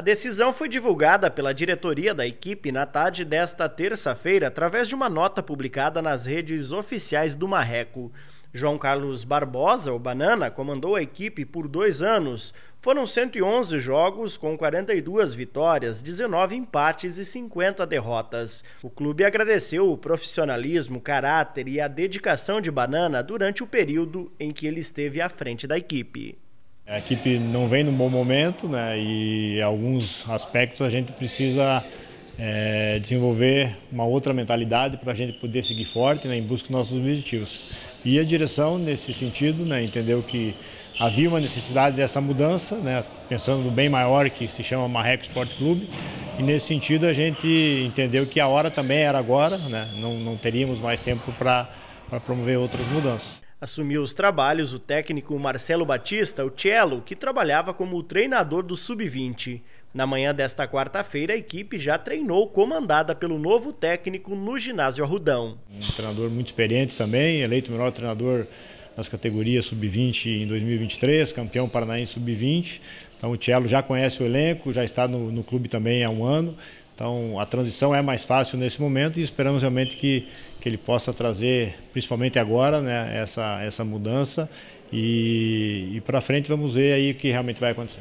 A decisão foi divulgada pela diretoria da equipe na tarde desta terça-feira através de uma nota publicada nas redes oficiais do Marreco. João Carlos Barbosa, o Banana, comandou a equipe por dois anos. Foram 111 jogos, com 42 vitórias, 19 empates e 50 derrotas. O clube agradeceu o profissionalismo, caráter e a dedicação de Banana durante o período em que ele esteve à frente da equipe. A equipe não vem num bom momento né, e alguns aspectos a gente precisa é, desenvolver uma outra mentalidade para a gente poder seguir forte né, em busca dos nossos objetivos. E a direção, nesse sentido, né, entendeu que havia uma necessidade dessa mudança, né, pensando no bem maior que se chama Marreco Esporte Clube. E nesse sentido a gente entendeu que a hora também era agora, né, não, não teríamos mais tempo para promover outras mudanças. Assumiu os trabalhos o técnico Marcelo Batista, o Cello, que trabalhava como treinador do Sub-20. Na manhã desta quarta-feira, a equipe já treinou comandada pelo novo técnico no ginásio Arrudão. Um treinador muito experiente também, eleito melhor treinador nas categorias Sub-20 em 2023, campeão paranaense Sub-20. Então o Cello já conhece o elenco, já está no, no clube também há um ano então a transição é mais fácil nesse momento e esperamos realmente que, que ele possa trazer, principalmente agora, né, essa, essa mudança e, e para frente vamos ver aí o que realmente vai acontecer.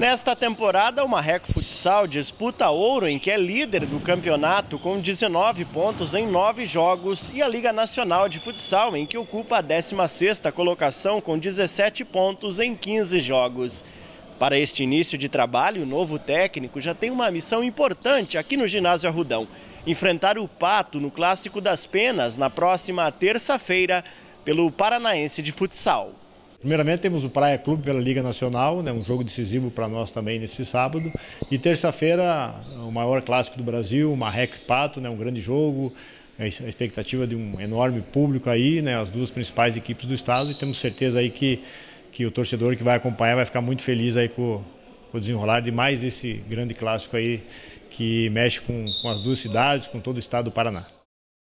Nesta temporada, o Marreco Futsal disputa ouro em que é líder do campeonato com 19 pontos em 9 jogos e a Liga Nacional de Futsal em que ocupa a 16ª colocação com 17 pontos em 15 jogos. Para este início de trabalho, o novo técnico já tem uma missão importante aqui no Ginásio Arrudão: enfrentar o Pato no Clássico das Penas na próxima terça-feira pelo Paranaense de Futsal. Primeiramente temos o Praia Clube pela Liga Nacional, né, um jogo decisivo para nós também nesse sábado. E terça-feira, o maior clássico do Brasil, Marreco e Pato, né, um grande jogo, é a expectativa de um enorme público aí, né, as duas principais equipes do estado, e temos certeza aí que que o torcedor que vai acompanhar vai ficar muito feliz aí com, com o desenrolar de mais esse grande clássico aí que mexe com, com as duas cidades, com todo o estado do Paraná.